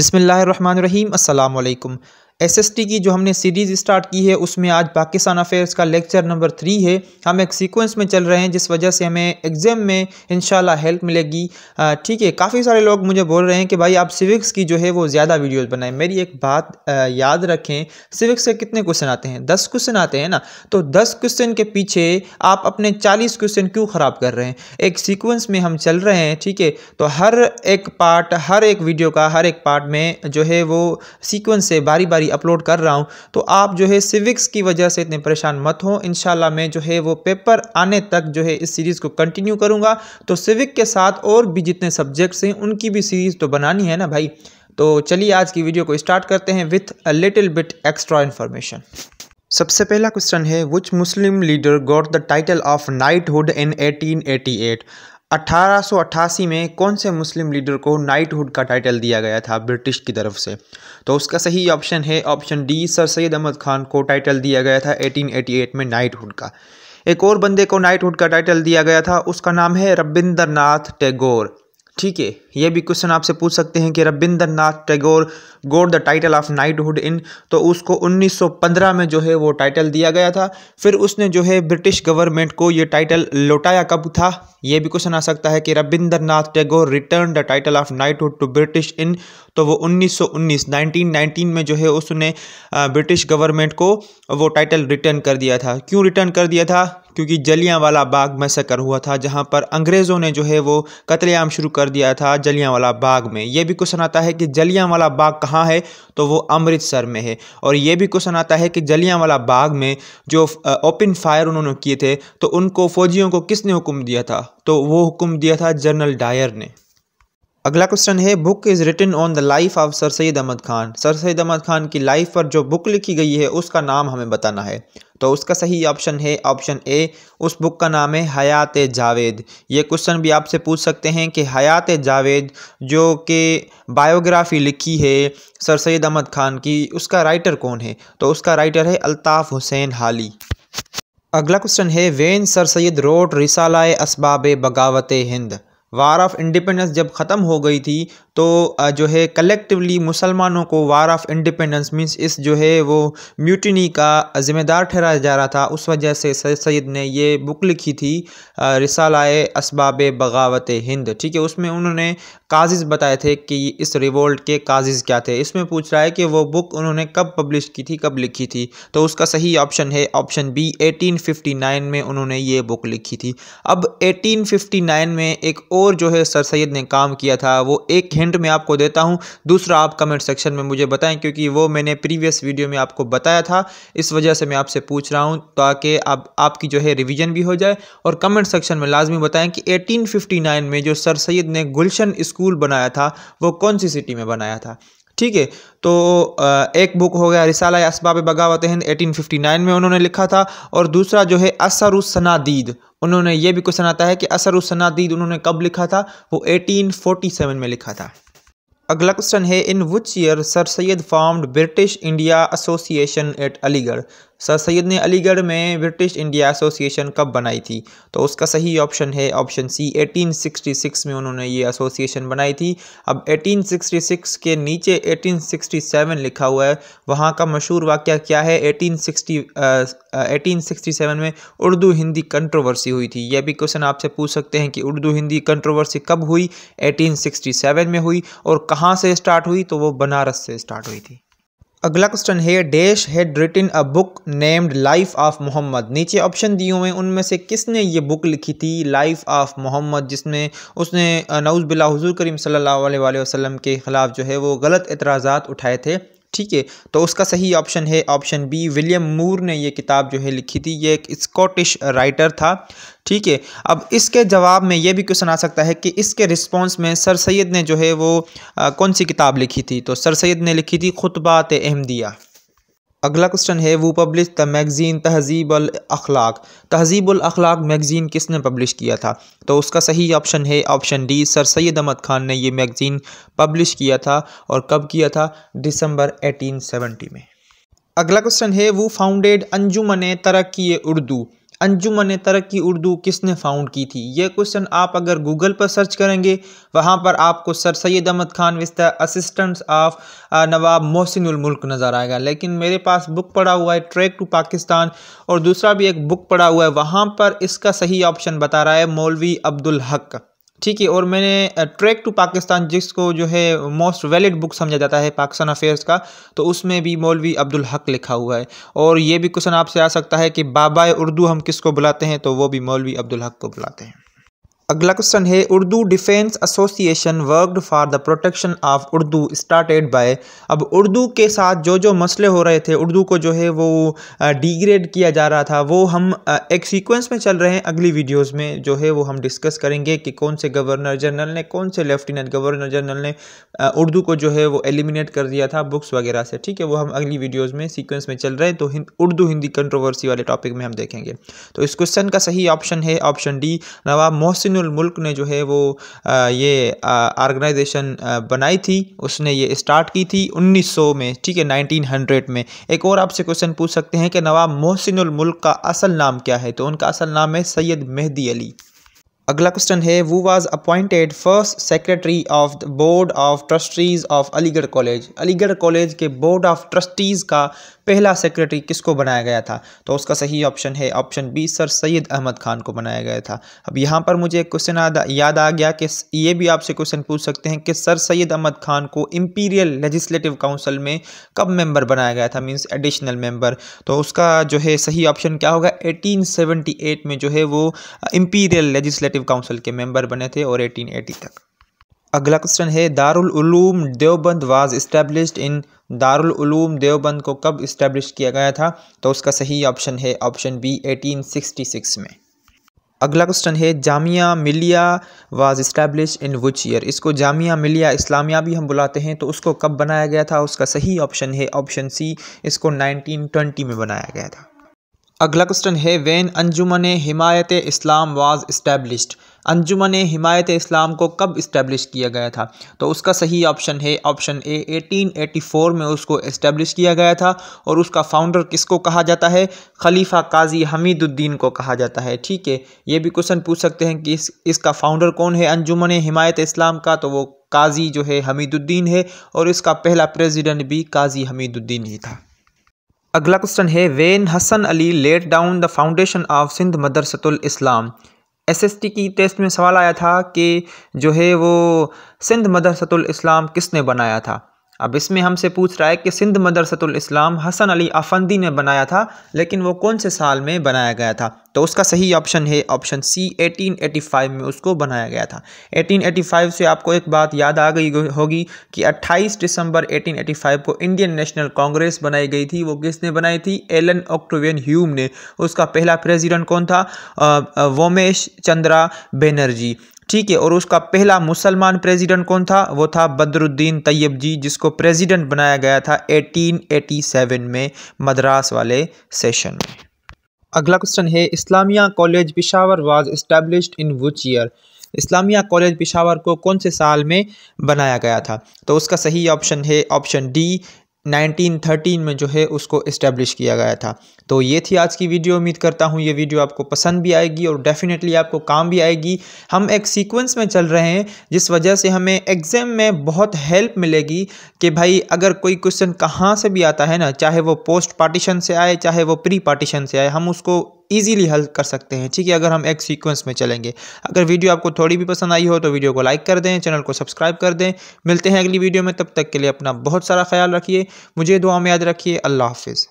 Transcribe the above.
बिसमीम् अल्लाम एसएसटी की जो हमने सीरीज़ स्टार्ट की है उसमें आज पाकिस्तान अफेयर्स का लेक्चर नंबर थ्री है हम एक सीक्वेंस में चल रहे हैं जिस वजह से हमें एग्ज़ाम में इनशाला हेल्प मिलेगी ठीक है काफ़ी सारे लोग मुझे बोल रहे हैं कि भाई आप सिविक्स की जो है वो ज़्यादा वीडियोज़ बनाएं मेरी एक बात याद रखें सिविक्स के कितने क्वेश्चन आते हैं दस क्वेश्चन आते हैं ना तो दस क्वेश्चन के पीछे आप अपने चालीस क्वेश्चन क्यों ख़राब कर रहे हैं एक सीक्वेंस में हम चल रहे हैं ठीक है तो हर एक पार्ट हर एक वीडियो का हर एक पार्ट में जो है वो सीक्वेंस से बारी बारी अपलोड कर रहा हूँ तो आप जो है सिविक्स की वजह से इतने परेशान मत हों इन मैं जो है वो पेपर आने तक जो है इस सीरीज़ को कंटिन्यू करूँगा तो सिविक के साथ और भी जितने सब्जेक्ट्स हैं उनकी भी सीरीज़ तो बनानी है ना भाई तो चलिए आज की वीडियो को स्टार्ट करते हैं with a little bit extra information सबसे पहला क्वेश्चन है which Muslim leader got the title of knighthood in 1888 1888 में कौन से मुस्लिम लीडर को नाइटहुड का टाइटल दिया गया था ब्रिटिश की तरफ से तो उसका सही ऑप्शन है option D sir Syed Ahmad Khan को टाइटल दिया गया था 1888 में नाइटहुड का एक और बंदे को नाइटहुड का टाइटल दिया गया था उसका नाम है रबिंद्रनाथ नाथ टैगोर ठीक है ये भी क्वेश्चन आपसे पूछ सकते हैं कि Ravindra Nath Tagore got the title of knighthood in तो उसको 1915 में जो है वो टाइटल दिया गया था फिर उसने जो है ब्रिटिश गवर्नमेंट को ये टाइटल लौटाया कब था ये भी क्वेश्चन आ सकता है कि Rabindra Nath Tagore return the title of knighthood to British in तो वो 1919 1919 में जो है उसने ब्रिटिश गवर्नमेंट को वो टाइटल रिटर्न कर दिया था क्यों रिटर्न कर दिया था क्योंकि जलियाँ वाला बाग मैसेकर हुआ था जहाँ पर अंग्रेज़ों ने जो है वो कतलेआम शुरू कर दिया था जलियांवाला बाग में ये भी क्वेश्चन आता है कि जलियांवाला बाग कहाँ है तो वो अमृतसर में है और ये भी क्वेश्चन आता है कि जलियांवाला बाग में जो ओपन फायर उन्होंने किए थे तो उनको फौजियों को किसने हुक्म दिया था तो वो हुक्म दिया था जनरल डायर ने अगला क्वेश्चन है book is written on the life of sir Syed Ahmad Khan sir Syed Ahmad Khan की लाइफ पर जो बुक लिखी गई है उसका नाम हमें बताना है तो उसका सही ऑप्शन है ऑप्शन ए उस बुक का नाम है हयात जावेद ये क्वेश्चन भी आपसे पूछ सकते हैं कि हयात जावेद जो कि बायोग्राफी लिखी है सर सैद अहमद खान की उसका राइटर कौन है तो उसका राइटर है अल्ताफ़ हुसैन हाली अगला क्वेश्चन है when sir Syed wrote Risala Asbab Baghawat Hind war of independence जब ख़त्म हो गई थी तो जो है कलेक्टिवली मुसलमानों को वार ऑफ इंडिपेंडेंस मीन्स इस जो है वो म्यूटनी का ज़िम्मेदार ठहराया जा रहा था उस वजह से सैद ने ये बुक लिखी थी रिसालाए इसबाब बगावत हिंद ठीक है उसमें उन्होंने काजिज़ बताए थे कि इस रिवोल्ट के काजिज़ क्या थे इसमें पूछ रहा है कि वो बुक उन्होंने कब पब्लिश की थी कब लिखी थी तो उसका सही ऑप्शन है ऑप्शन बी नाइन में उन्होंने ये बुक लिखी थी अब नाइन में एक और और जो है सर सैद ने काम किया था वो एक हिंट में आपको देता हूँ दूसरा आप कमेंट सेक्शन में मुझे बताएं क्योंकि वो मैंने प्रीवियस वीडियो में आपको बताया था इस वजह से मैं आपसे पूछ रहा हूँ ताकि आप, आपकी जो है रिविज़न भी हो जाए और कमेंट सेक्शन में लाजमी बताएं कि एटीन में जो सर सैद ने गुलशन स्कूल बनाया था वो कौन सी सिटी में बनाया था ठीक है तो एक बुक हो गया रिसाला इसबाब बगावत हिंद 1859 में उन्होंने लिखा था और दूसरा जो है असर उसनादीद उन्होंने ये भी क्वेश्चन आता है कि असर सनादीद उन्होंने कब लिखा था वो 1847 में लिखा था अगला क्वेश्चन है in which year sir Syed formed British India association at Aligarh sir Syed ने अलीगढ़ में ब्रिटिश इंडिया एसोसिएशन कब बनाई थी तो उसका सही ऑप्शन है ऑप्शन सी 1866 में उन्होंने ये एसोसिएशन बनाई थी अब 1866 के नीचे 1867 लिखा हुआ है वहाँ का मशहूर वाक्य क्या है 1860 1867 में उर्दू हिंदी कंट्रोवर्सी हुई थी यह भी क्वेश्चन आपसे पूछ सकते हैं कि उर्दू हिंदी कंट्रोवर्सी कब हुई एटीन में हुई और कहाँ से स्टार्ट हुई तो वो बनारस से स्टार्ट हुई थी अगला क्वेश्चन है dash had written a book named life of Muhammad नीचे ऑप्शन दिए हुए हैं उनमें से किसने ये बुक लिखी थी लाइफ ऑफ मोहम्मद जिसमें उसने नऊज़ बिला हजूर करीम सल्लल्लाहु अलैहि वसल्लम के ख़िलाफ़ जो है वो गलत एतराज़ात उठाए थे ठीक है तो उसका सही ऑप्शन है ऑप्शन बी विलियम मूर ने ये किताब जो है लिखी थी ये एक स्कॉटिश राइटर था ठीक है अब इसके जवाब में ये भी क्वेश्चन आ सकता है कि इसके रिस्पॉन्स में सर सैद ने जो है वो आ, कौन सी किताब लिखी थी तो सर सैद ने लिखी थी खुतबात अहमदिया अगला क्वेश्चन है वो पब्लिश द मैगज़ीन तहजीब अखलाक तहजीब अखलाक मैगज़ीन किसने पब्लिश किया था तो उसका सही ऑप्शन है option D sir Syed Ahmad Khan ने ये मैगज़ीन पब्लिश किया था और कब किया था दिसंबर 1870 में अगला क्वेश्चन है वो फाउंडेड अंजुमन तरक्की उर्दू अंजुमन तरक्की उर्दू किसने फाउंड की थी ये क्वेश्चन आप अगर गूगल पर सर्च करेंगे वहाँ पर आपको sir Syed Ahmad Khan with assistants of Nawab Mohsin Mulk नज़र आएगा लेकिन मेरे पास बुक पड़ा हुआ है ट्रैक टू पाकिस्तान और दूसरा भी एक बुक पड़ा हुआ है वहाँ पर इसका सही ऑप्शन बता रहा है मौलवी अब्दुल हक ठीक है और मैंने ट्रैक टू पाकिस्तान जिसको जो है मोस्ट वैलिड बुक समझा जाता है पाकिस्तान अफेयर्स का तो उसमें भी मौलवी अब्दुल हक लिखा हुआ है और ये भी क्वेश्चन आपसे आ सकता है कि बाबा उर्दू हम किसको बुलाते हैं तो वो भी मौलवी अब्दुल हक को बुलाते हैं अगला क्वेश्चन है Urdu defence association worked for the protection of Urdu started by अब उर्दू के साथ जो जो मसले हो रहे थे उर्दू को जो है वो डिग्रेड किया जा रहा था वो हम एक सीक्वेंस में चल रहे हैं अगली वीडियोस में जो है वो हम डिस्कस करेंगे कि कौन से गवर्नर जनरल ने कौन से लेफ्टिनेंट गवर्नर जनरल ने उर्दू को जो है वो एलिमिनेट कर दिया था बुक्स वगैरह से ठीक है वो हम अगली वीडियोज़ में सीक्वेंस में चल रहे हैं तो उर्दू हिंदी कंट्रोवर्सी वाले टॉपिक में हम देखेंगे तो इस क्वेश्चन का सही ऑप्शन है ऑप्शन डी नवाब मोहसिन मुल्क ने जो है वो ये ऑर्गेनाइजेशन बनाई थी उसने ये स्टार्ट की थी 1900 में ठीक है 1900 में एक और आपसे क्वेश्चन पूछ सकते हैं कि नवाब मोहसिन मुल्क का असल नाम क्या है तो उनका असल नाम है सैयद मेहदी अली अगला क्वेश्चन है वो was appointed first secretary of the board of trustees of Aligarh college Aligarh college के बोर्ड ऑफ ट्रस्टीज़ का पहला सेक्रेटरी किसको बनाया गया था तो उसका सही ऑप्शन है option B sir Syed Ahmad Khan को बनाया गया था अब यहाँ पर मुझे एक क्वेश्चन याद आ गया कि ये भी आपसे क्वेश्चन पूछ सकते हैं कि सर सैयद अहमद खान को इम्पीरियल लेजिस्लेटिव काउंसिल में कब मेंबर बनाया गया था मींस एडिशनल मेंबर तो उसका जो है सही ऑप्शन क्या होगा 1878 में जो है वो imperial uh, legislative legislative council के मेंबर बने थे और 1880 तक अगला क्वेश्चन है Darul Uloom Deoband was established in Darul Uloom Deoband को कब इस्टेब्लिश किया गया था तो उसका सही ऑप्शन है ऑप्शन बी 1866 में अगला क्वेश्चन है Jamia Millia was establish in which year इसको जामिया मिलिया इस्लामिया भी हम बुलाते हैं तो उसको कब बनाया गया था उसका सही ऑप्शन है ऑप्शन सी इसको 1920 में बनाया गया था अगला क्वेश्चन है when Anjuman Himayat Islam was established Anjuman Himayat Islam को कब इस्टेब्लिश किया गया था तो उसका सही ऑप्शन है ऑप्शन ए 1884 में उसको इस्टेब्लिश किया गया था और उसका फाउंडर किसको कहा जाता है खलीफा काजी हमीदुद्दीन को कहा जाता है ठीक है ये भी क्वेश्चन पूछ सकते हैं कि इस इसका फाउंडर कौन है अंजुमन हिमायत इस्लाम का तो वो काजी जो है हमीदुद्दीन है और इसका पहला प्रेजिडेंट भी काजी हमीदुद्दीन ही था अगला क्वेश्चन है when Hasan Ali laid down the foundation of Sindh Madrasatul Islam SST की टेस्ट में सवाल आया था कि जो है वो सिंध मदरसतुल इस्लाम किसने बनाया था अब इसमें हमसे पूछ रहा है कि सिंध मदरसतुल इस्लाम हसन अली अफंदी ने बनाया था लेकिन वो कौन से साल में बनाया गया था तो उसका सही ऑप्शन है ऑप्शन सी 1885 में उसको बनाया गया था 1885 से आपको एक बात याद आ गई होगी कि 28 दिसंबर 1885 को इंडियन नेशनल कांग्रेस बनाई गई थी वो किसने बनाई थी एलन ऑक्टोवियन ह्यूम ने उसका पहला प्रेसिडेंट कौन था वोमेश चंद्रा बेनर्जी ठीक है और उसका पहला मुसलमान प्रेसिडेंट कौन था वो था बदरुद्दीन तैयब जी जिसको प्रेसिडेंट बनाया गया था 1887 में मद्रास वाले सेशन में अगला क्वेश्चन है Islamia college Peshawar was establish in which year Islamia college Peshawar को कौन से साल में बनाया गया था तो उसका सही ऑप्शन है ऑप्शन डी 1913 में जो है उसको इस्टेब्लिश किया गया था तो ये थी आज की वीडियो उम्मीद करता हूँ ये वीडियो आपको पसंद भी आएगी और डेफिनेटली आपको काम भी आएगी हम एक सीक्वेंस में चल रहे हैं जिस वजह से हमें एग्ज़ाम में बहुत हेल्प मिलेगी कि भाई अगर कोई क्वेश्चन कहाँ से भी आता है ना चाहे वो पोस्ट पार्टीशन से आए चाहे वो प्री पार्टीशन से आए हम उसको ईजिली हल कर सकते हैं ठीक है अगर हम एक सीक्वेंस में चलेंगे अगर वीडियो आपको थोड़ी भी पसंद आई हो तो वीडियो को लाइक कर दें चैनल को सब्सक्राइब कर दें मिलते हैं अगली वीडियो में तब तक के लिए अपना बहुत सारा ख्याल रखिए मुझे दुआ में याद रखिए अल्लाह हाफिज़